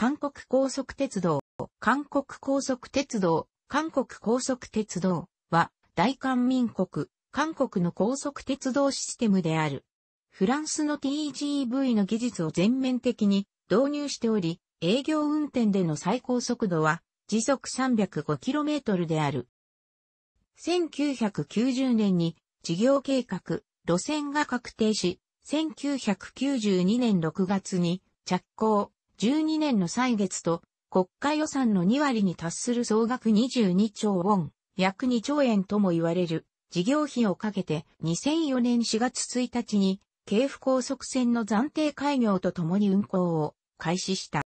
韓国高速鉄道、韓国高速鉄道、韓国高速鉄道は、大韓民国、韓国の高速鉄道システムである。フランスの TGV の技術を全面的に導入しており、営業運転での最高速度は時速 305km である。1990年に事業計画、路線が確定し、1992年6月に着工、12年の歳月と国家予算の2割に達する総額22兆ウォン、約2兆円とも言われる事業費をかけて2004年4月1日に京府高速線の暫定開業とともに運行を開始した。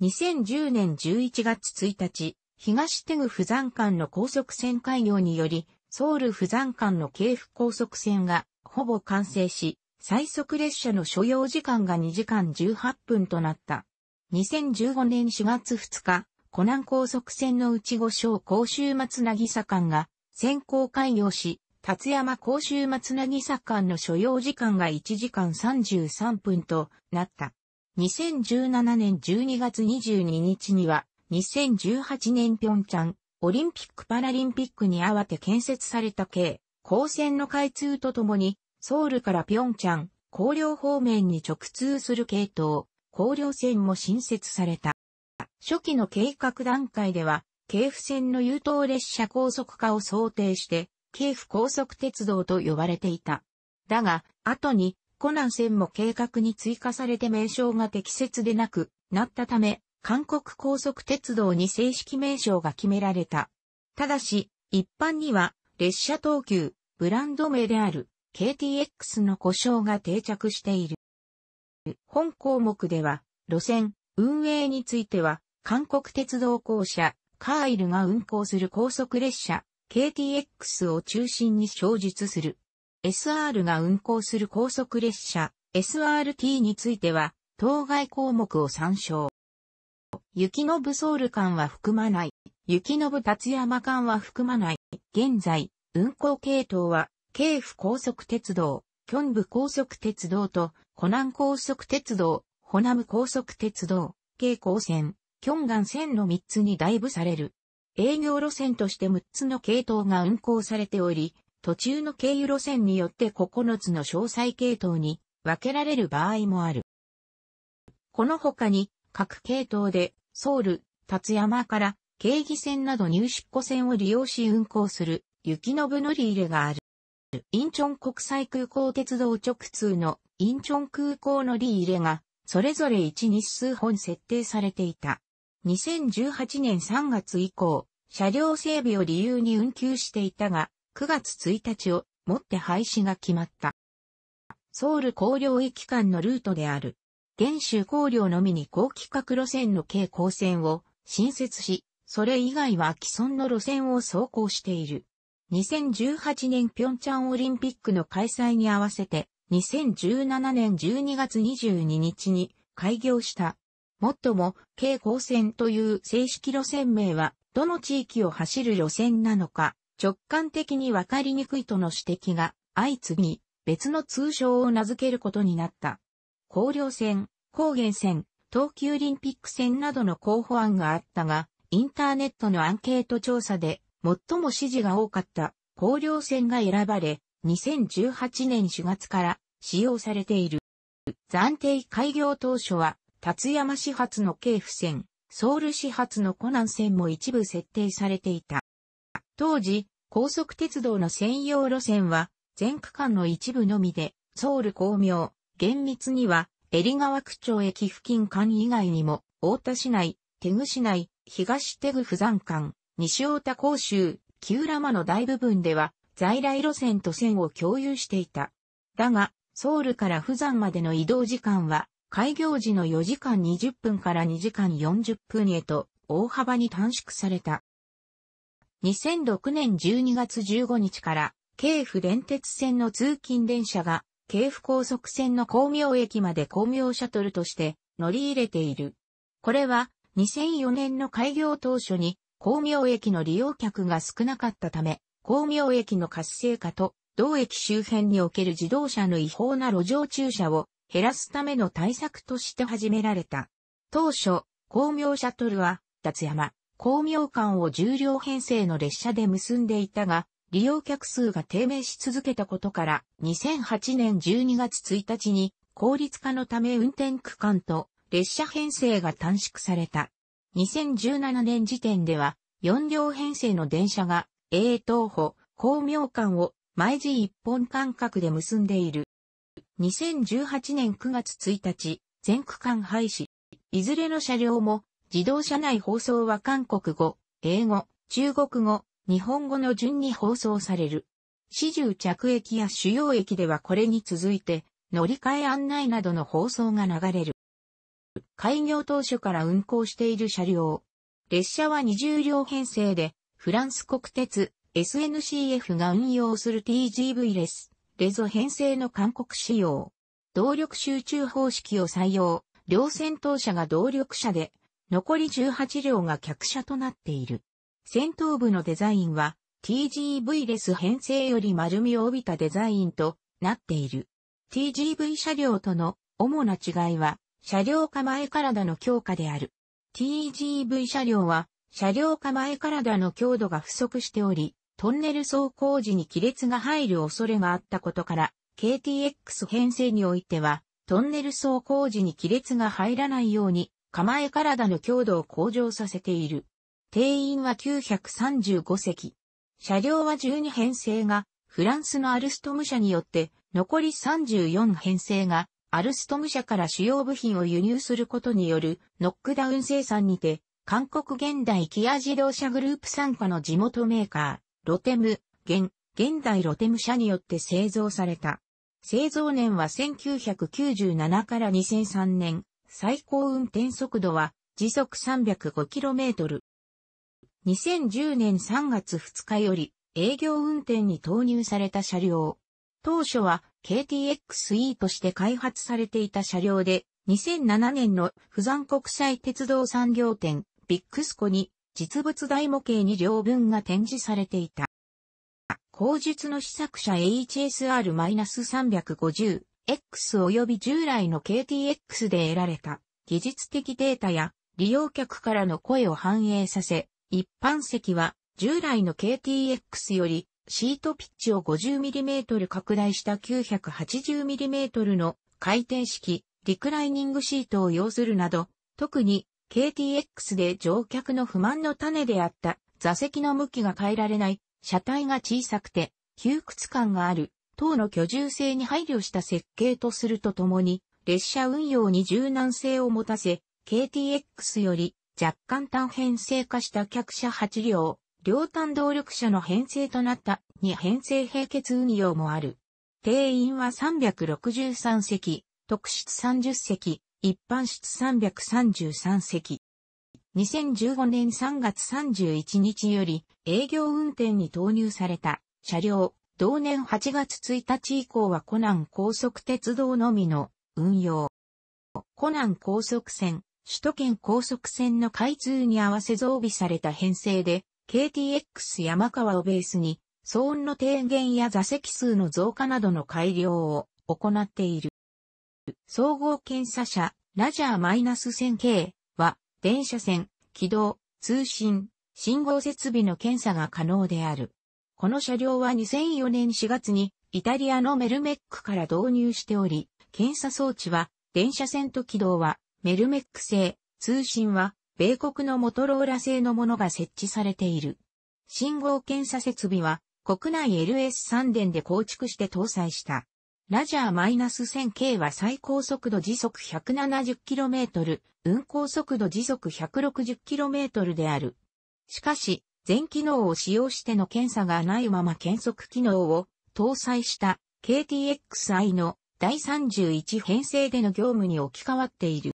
2010年11月1日、東テグ不山間の高速線開業により、ソウル不山間の京府高速線がほぼ完成し、最速列車の所要時間が2時間18分となった。2015年4月2日、湖南高速線の内五章甲州松渚間が先行開業し、立山甲州松渚間の所要時間が1時間33分となった。2017年12月22日には、2018年平昌オリンピック・パラリンピックに合わて建設された軽、高線の開通とともに、ソウルからピョンチャン、高陵方面に直通する系統、高陵線も新設された。初期の計画段階では、京府線の優等列車高速化を想定して、京府高速鉄道と呼ばれていた。だが、後に、湖南線も計画に追加されて名称が適切でなくなったため、韓国高速鉄道に正式名称が決められた。ただし、一般には、列車等級、ブランド名である、KTX の故障が定着している。本項目では、路線、運営については、韓国鉄道公社、カーイルが運行する高速列車、KTX を中心に小述する。SR が運行する高速列車、SRT については、当該項目を参照。雪の部ソウル間は含まない。雪の部達山間は含まない。現在、運行系統は京府高速鉄道、京部高速鉄道と、湖南高速鉄道、湖南高速鉄道、京高線、京岸線の3つに大部される。営業路線として6つの系統が運行されており、途中の経由路線によって9つの詳細系統に分けられる場合もある。この他に、各系統で、ソウル、立山から、京義線など入出庫線を利用し運行する、雪のぶ乗り入れがある。インチョン国際空港鉄道直通のインチョン空港乗り入れが、それぞれ1日数本設定されていた。2018年3月以降、車両整備を理由に運休していたが、9月1日をもって廃止が決まった。ソウル高領域間のルートである。現州高領のみに高規格路線の傾高線を新設し、それ以外は既存の路線を走行している。2018年平昌オリンピックの開催に合わせて、2017年12月22日に開業した。もっとも、京光線という正式路線名は、どの地域を走る路線なのか、直感的にわかりにくいとの指摘が相次ぎ、別の通称を名付けることになった。高陵線、高原線、東急オリンピック線などの候補案があったが、インターネットのアンケート調査で最も支持が多かった高陵線が選ばれ、2018年4月から使用されている。暫定開業当初は、立山始発の京府線、ソウル始発の湖南線も一部設定されていた。当時、高速鉄道の専用路線は、全区間の一部のみで、ソウル光明、厳密には、江里川区長駅付近間以外にも、大田市内、手具市内、東手具不山間、西太田甲州、旧ラマの大部分では、在来路線と線を共有していた。だが、ソウルから富山までの移動時間は、開業時の4時間20分から2時間40分へと大幅に短縮された。2006年12月15日から、京府電鉄線の通勤電車が、京府高速線の光明駅まで光明シャトルとして乗り入れている。これは、2004年の開業当初に、光明駅の利用客が少なかったため、光明駅の活性化と、同駅周辺における自動車の違法な路上駐車を減らすための対策として始められた。当初、光明シャトルは、達山、光明間を重量編成の列車で結んでいたが、利用客数が低迷し続けたことから、2008年12月1日に、効率化のため運転区間と列車編成が短縮された。2017年時点では、4両編成の電車が、永東保、光明館を毎時1本間隔で結んでいる。2018年9月1日、全区間廃止。いずれの車両も、自動車内放送は韓国語、英語、中国語、日本語の順に放送される。始終着駅や主要駅ではこれに続いて、乗り換え案内などの放送が流れる。開業当初から運行している車両。列車は20両編成で、フランス国鉄 SNCF が運用する TGV レス、レゾ編成の韓国仕様。動力集中方式を採用、両先頭車が動力車で、残り18両が客車となっている。先頭部のデザインは TGV レス編成より丸みを帯びたデザインとなっている。TGV 車両との主な違いは車両構え体の強化である。TGV 車両は、車両構え体の強度が不足しており、トンネル走行時に亀裂が入る恐れがあったことから、KTX 編成においては、トンネル走行時に亀裂が入らないように、構え体の強度を向上させている。定員は935席。車両は12編成が、フランスのアルストム社によって、残り34編成が、アルストム社から主要部品を輸入することによるノックダウン生産にて、韓国現代キア自動車グループ傘下の地元メーカー、ロテム、現、現代ロテム社によって製造された。製造年は1997から2003年、最高運転速度は時速 305km。2010年3月2日より営業運転に投入された車両。当初は KTXE として開発されていた車両で、2007年の不山国際鉄道産業店ビックスコに実物大模型2両分が展示されていた。後述の試作車 HSR-350X 及び従来の KTX で得られた技術的データや利用客からの声を反映させ、一般席は従来の KTX よりシートピッチを 50mm 拡大した 980mm の回転式、リクライニングシートを要するなど、特に KTX で乗客の不満の種であった座席の向きが変えられない、車体が小さくて窮屈感がある、等の居住性に配慮した設計とするとともに、列車運用に柔軟性を持たせ、KTX より若干単編性化した客車8両、両端動力車の編成となった2編成並結運用もある。定員は363席、特室30席、一般室333席。2015年3月31日より営業運転に投入された車両、同年8月1日以降はコナン高速鉄道のみの運用。コナン高速線、首都圏高速線の開通に合わせ増備された編成で KTX 山川をベースに、騒音の低減や座席数の増加などの改良を行っている。総合検査車、ラジャーマ -1000K は、電車線、軌道、通信、信号設備の検査が可能である。この車両は2004年4月にイタリアのメルメックから導入しており、検査装置は電車線と軌道はメルメック製、通信は米国のモトローラ製のものが設置されている。信号検査設備は国内 LS3 電で構築して搭載した。ラジャー -1000K は最高速度時速 170km、運行速度時速 160km である。しかし、全機能を使用しての検査がないまま検測機能を搭載した KTXI の第31編成での業務に置き換わっている。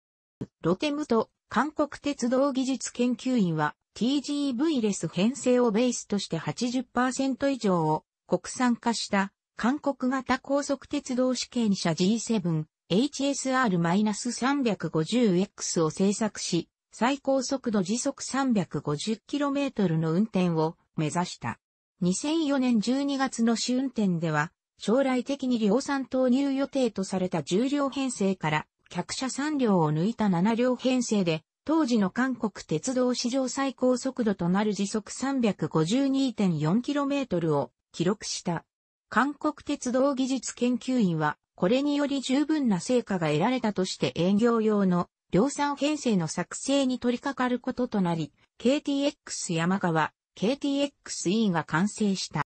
ロテムと韓国鉄道技術研究院は TGV レス編成をベースとして80%以上を国産化した韓国型高速鉄道試験車 G7 HSR-350X を製作し、最高速度時速 350km の運転を目指した。2004年12月の試運転では、将来的に量産投入予定とされた重量編成から客車3両を抜いた7両編成で、当時の韓国鉄道史上最高速度となる時速 352.4km を記録した。韓国鉄道技術研究院は、これにより十分な成果が得られたとして営業用の量産編成の作成に取り掛かることとなり、KTX 山川、KTXE が完成した。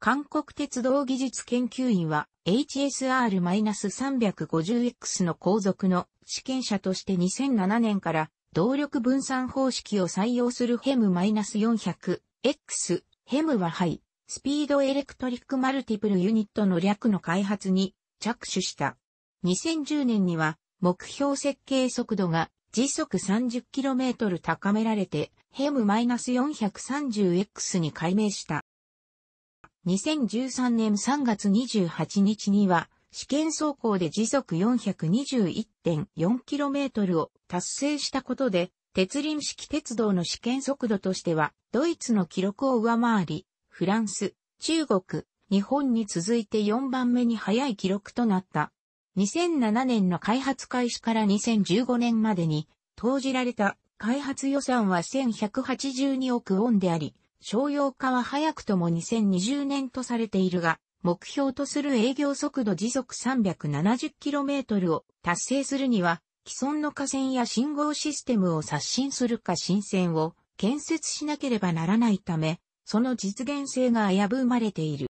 韓国鉄道技術研究院は、HSR-350X の後続の試験車として2007年から動力分散方式を採用するヘム -400X。ヘムはハイ、スピードエレクトリックマルティプルユニットの略の開発に着手した。2010年には目標設計速度が時速 30km 高められてヘム -430X に改名した。2013年3月28日には、試験走行で時速 421.4km を達成したことで、鉄輪式鉄道の試験速度としては、ドイツの記録を上回り、フランス、中国、日本に続いて4番目に速い記録となった。2007年の開発開始から2015年までに投じられた開発予算は1182億ウォンであり、商用化は早くとも2020年とされているが、目標とする営業速度時速 370km を達成するには、既存の河川や信号システムを刷新するか新線を建設しなければならないため、その実現性が危ぶまれている。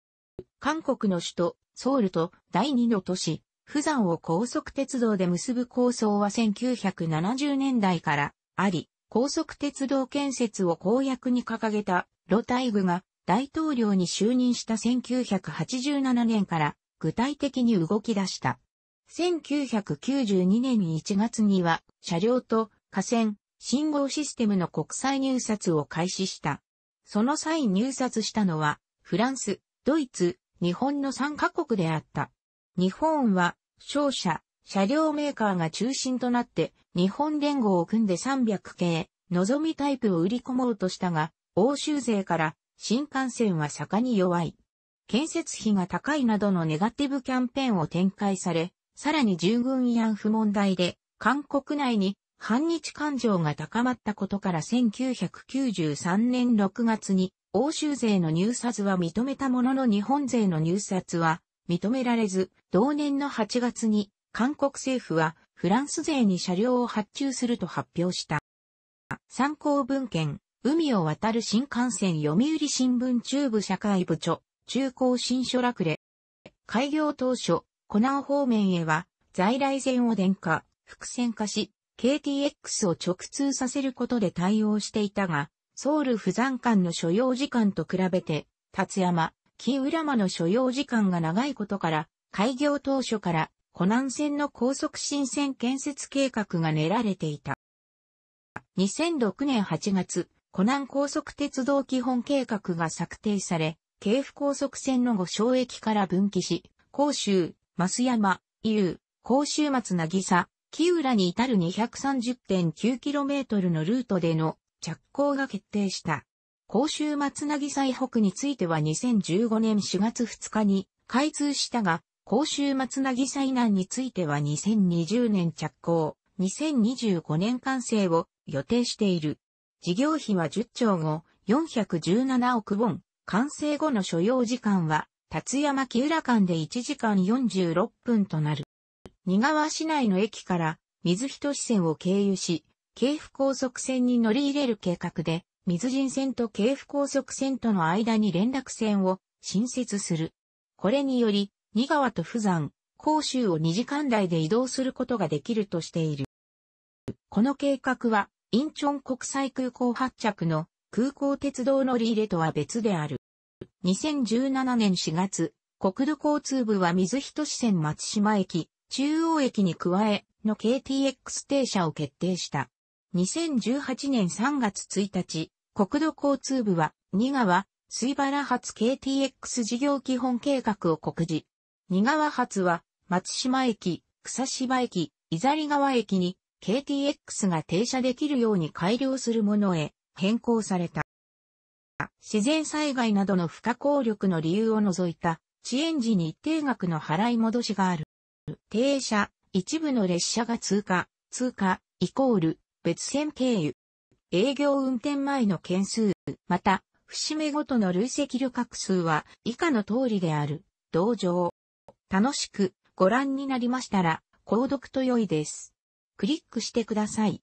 韓国の首都、ソウルと第二の都市、釜山を高速鉄道で結ぶ構想は1970年代からあり、高速鉄道建設を公約に掲げたロタイグが大統領に就任した1987年から具体的に動き出した。1992年1月には車両と河川、信号システムの国際入札を開始した。その際入札したのはフランス、ドイツ、日本の3カ国であった。日本は商社、車両メーカーが中心となって日本連合を組んで300系、望みタイプを売り込もうとしたが、欧州勢から新幹線は坂に弱い。建設費が高いなどのネガティブキャンペーンを展開され、さらに従軍慰安婦問題で韓国内に反日感情が高まったことから1993年6月に欧州税の入札は認めたものの日本税の入札は認められず、同年の8月に韓国政府はフランス税に車両を発注すると発表した。参考文献海を渡る新幹線読売新聞中部社会部長、中高新書楽れ。開業当初、湖南方面へは、在来線を電化、伏線化し、KTX を直通させることで対応していたが、ソウル不山間の所要時間と比べて、達山、木浦間の所要時間が長いことから、開業当初から、湖南線の高速新線建設計画が練られていた。2006年8月、湖南高速鉄道基本計画が策定され、京府高速線の五省駅から分岐し、甲州、増山、伊遊、甲州松渚、木浦に至る 230.9km のルートでの着工が決定した。甲州松渚以北については2015年4月2日に開通したが、甲州松渚以南については2020年着工、2025年完成を予定している。事業費は10兆後、417億ウォン、完成後の所要時間は、立山木浦間で1時間46分となる。仁川市内の駅から水人支線を経由し、京府高速線に乗り入れる計画で、水人線と京府高速線との間に連絡線を新設する。これにより、仁川と富山、甲州を2時間台で移動することができるとしている。この計画は、インチョン国際空港発着の空港鉄道乗り入れとは別である。2017年4月、国土交通部は水人支線松島駅、中央駅に加え、の KTX 停車を決定した。2018年3月1日、国土交通部は、新川、水原発 KTX 事業基本計画を告示。新川発は、松島駅、草芝駅、伊ザ川駅に KTX が停車できるように改良するものへ変更された。自然災害などの不可抗力の理由を除いた遅延時に一定額の払い戻しがある。停車、一部の列車が通過、通過、イコール、別線経由。営業運転前の件数、また、節目ごとの累積旅客数は以下の通りである。同情。楽しくご覧になりましたら、購読と良いです。クリックしてください。